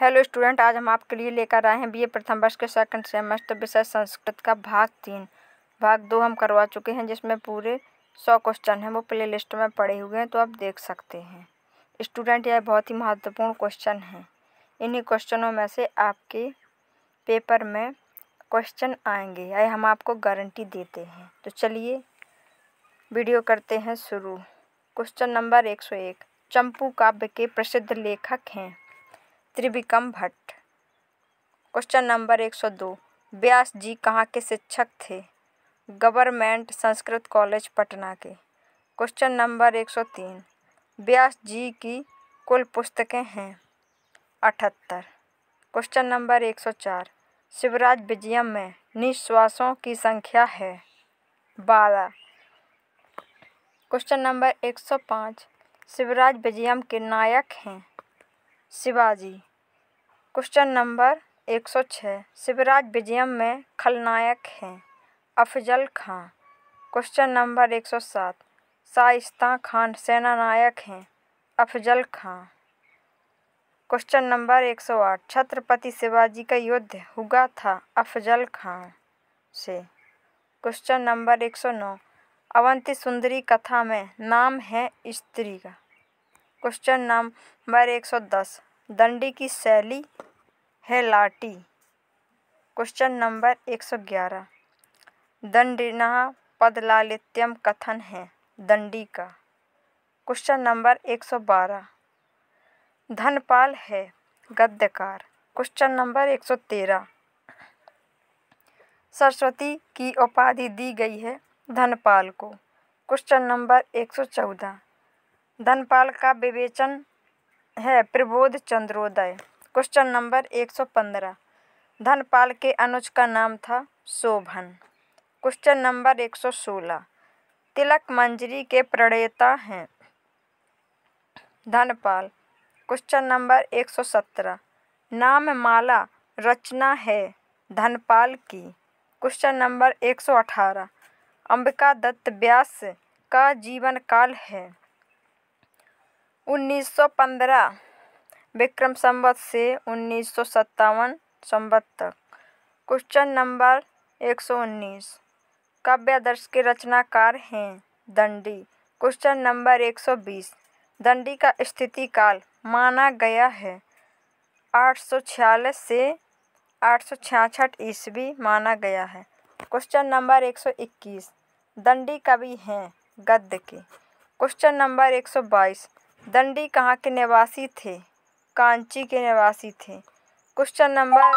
hello student आज हम आपके लिए लेकर आए हैं बीए प्रथम वर्ष के सेकंड सेमेस्टर विषय संस्कृत का भाग तीन भाग दो हम करवा चुके हैं जिसमें पूरे सौ क्वेश्चन हैं वो प्ले लिस्ट में पड़े हुए हैं तो आप देख सकते हैं स्टूडेंट यह बहुत ही महत्वपूर्ण क्वेश्चन हैं इन्हीं क्वेश्चनों में से आपके पेपर में क्वेश्चन आएंगे या हम आपको गारंटी देते हैं तो चलिए वीडियो करते हैं शुरू क्वेश्चन नंबर एक सौ एक चंपू काव्य के प्रसिद्ध लेखक हैं त्रिविक्रम भट्ट क्वेश्चन नंबर एक सौ दो व्यास जी कहाँ के शिक्षक थे गवर्नमेंट संस्कृत कॉलेज पटना के क्वेश्चन नंबर एक सौ तीन व्यास जी की कुल पुस्तकें हैं अठहत्तर क्वेश्चन नंबर एक सौ चार शिवराज विजयम में निश्वासों की संख्या है बारह क्वेश्चन नंबर एक सौ पाँच शिवराज विजयम के नायक हैं शिवाजी क्वेश्चन नंबर एक सौ छः शिवराज विजयम में खलनायक हैं अफजल खां क्वेश्चन नंबर एक सौ सात शाइस्ता खान सेनानायक हैं अफजल खां क्वेश्चन नंबर एक सौ आठ छत्रपति शिवाजी का युद्ध हुआ था अफजल खां से क्वेश्चन नंबर एक सौ नौ अवंती सुंदरी कथा में नाम है स्त्री का क्वेश्चन नंबर एक सौ दस दंडी की शैली है लाठी क्वेश्चन नंबर एक सौ ग्यारह दंडिना पदलालित्यम कथन है दंडी का क्वेश्चन नंबर एक सौ बारह धनपाल है गद्यकार क्वेश्चन नंबर एक सौ तेरह सरस्वती की उपाधि दी गई है धनपाल को क्वेश्चन नंबर एक सौ चौदह धनपाल का विवेचन है प्रबोध चंद्रोदय क्वेश्चन नंबर 115 धनपाल के अनुज का नाम था शोभन क्वेश्चन नंबर 116 तिलक मंजरी के प्रणेता हैं धनपाल क्वेश्चन नंबर 117 नाम माला रचना है धनपाल की क्वेश्चन नंबर 118 अंबिका दत्त व्यास का जीवन काल है 1915 विक्रम संवत से उन्नीस सौ सत्तावन तक क्वेश्चन नंबर एक सौ उन्नीस काव्य आदर्श के रचनाकार हैं दंडी क्वेश्चन नंबर एक सौ बीस दंडी का स्थिति काल माना गया है आठ सौ छियालीस से आठ सौ छियासठ ईस्वी माना गया है क्वेश्चन नंबर एक सौ इक्कीस दंडी कवि हैं गद्य के क्वेश्चन नंबर एक सौ बाईस दंडी कहाँ के निवासी थे कांची के निवासी थे क्वेश्चन नंबर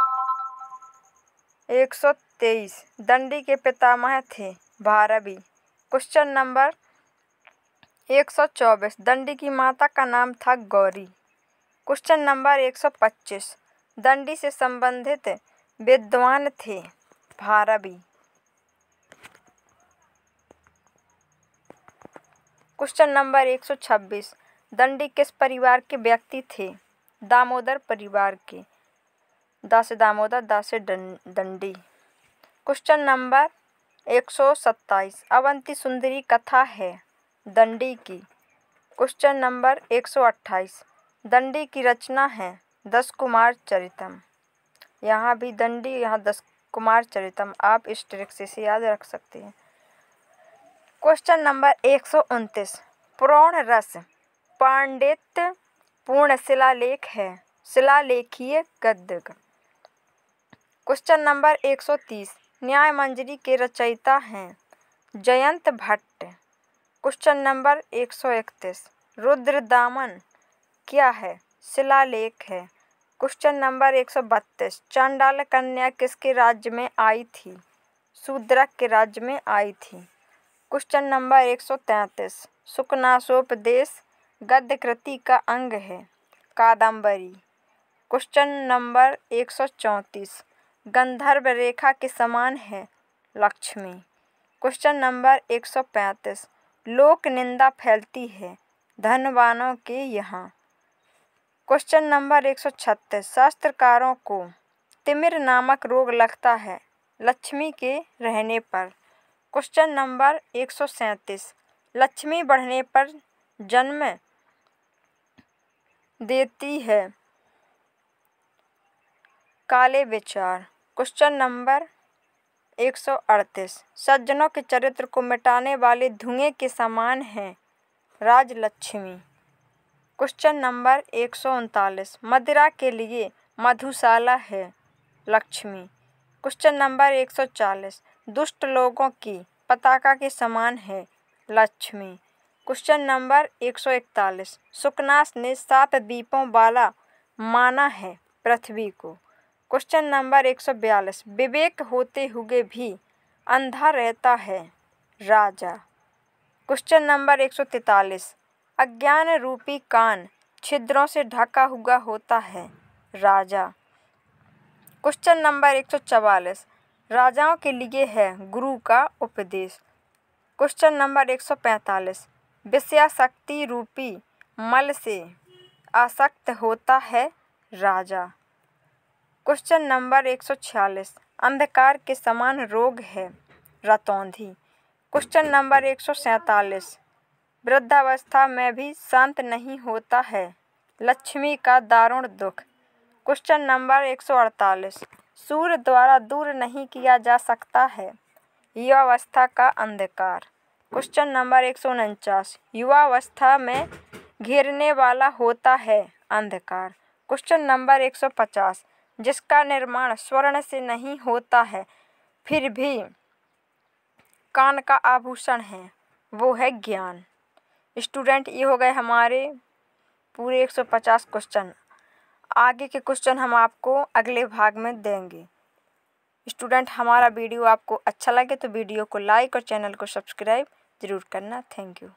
एक सौ तेईस दंडी के पितामह थे भारवी क्वेश्चन नंबर एक सौ चौबीस दंडी की माता का नाम था गौरी क्वेश्चन नंबर एक सौ पच्चीस दंडी से संबंधित विद्वान थे भारवी क्वेश्चन नंबर एक सौ छब्बीस दंडी किस परिवार के व्यक्ति थे दामोदर परिवार के दास दामोदर दास दंडी क्वेश्चन नंबर एक सौ सत्ताईस अवंती सुंदरी कथा है दंडी की क्वेश्चन नंबर एक सौ अट्ठाईस दंडी की रचना है दस कुमार चरितम यहाँ भी दंडी यहाँ दस कुमार चरितम आप इस ट्रिक से इसे याद रख सकते हैं क्वेश्चन नंबर एक सौ उनतीस प्रौण रस पांडित्य पूर्ण शिलालेख है शिलालेखीय गद्य क्वेश्चन नंबर 130 न्याय मंजरी के रचयिता हैं Jayant Bhatt question number 131 Rudradaman क्या है शिलालेख है क्वेश्चन नंबर 132 चांडाल कन्या किसके राज्य में आई थी शूद्रक के राज्य में आई थी क्वेश्चन नंबर 133 सुकनाशोपदेश गद्य कृति का अंग है कादम्बरी क्वेश्चन नंबर एक सौ चौंतीस गंधर्व रेखा के समान है लक्ष्मी क्वेश्चन नंबर एक सौ पैंतीस लोक निंदा फैलती है धनवानों के यहाँ क्वेश्चन नंबर एक सौ छत्तीस शास्त्रकारों को तिमिर नामक रोग लगता है लक्ष्मी के रहने पर क्वेश्चन नंबर एक सौ सैंतीस लक्ष्मी बढ़ने पर जन्म देती है काले विचार क्वेश्चन नंबर एक सौ अड़तीस सज्जनों के चरित्र को मिटाने वाले धुएं के समान हैं राजलक्ष्मी क्वेश्चन नंबर एक सौ उनतालीस मदिरा के लिए मधुशाला है लक्ष्मी क्वेश्चन नंबर एक सौ चालीस दुष्ट लोगों की पताका के समान है लक्ष्मी क्वेश्चन नंबर एक सौ इकतालीस सुकनास ने सात द्वीपों वाला माना है पृथ्वी को क्वेश्चन नंबर एक सौ बयालीस विवेक होते हुए भी अंधा रहता है राजा क्वेश्चन नंबर एक सौ तैतालीस अज्ञान रूपी कान छिद्रों से ढका हुआ होता है राजा क्वेश्चन नंबर एक सौ चवालीस राजाओं के लिए है गुरु का उपदेश क्वेश्चन नंबर एक सौ पैंतालीस विषयाशक्ति रूपी मल से आसक्त होता है राजा क्वेश्चन नंबर एक सौ छियालीस अंधकार के समान रोग है रतौंधी क्वेश्चन नंबर एक सौ सैतालीस वृद्धावस्था में भी शांत नहीं होता है लक्ष्मी का दारुण दुख क्वेश्चन नंबर एक सौ अड़तालीस सूर्य द्वारा दूर नहीं किया जा सकता है युवावस्था का अंधकार क्वेश्चन नंबर एक सौ उनचास युवावस्था में घेरने वाला होता है अंधकार क्वेश्चन नंबर एक सौ पचास जिसका निर्माण स्वर्ण से नहीं होता है फिर भी कान का आभूषण है वो है ज्ञान स्टूडेंट ये हो गए हमारे पूरे 150 क्वेश्चन आगे के क्वेश्चन हम आपको अगले भाग में देंगे स्टूडेंट हमारा वीडियो आपको अच्छा लगे तो वीडियो को लाइक और चैनल को सब्सक्राइब ज़रूर करना थैंक यू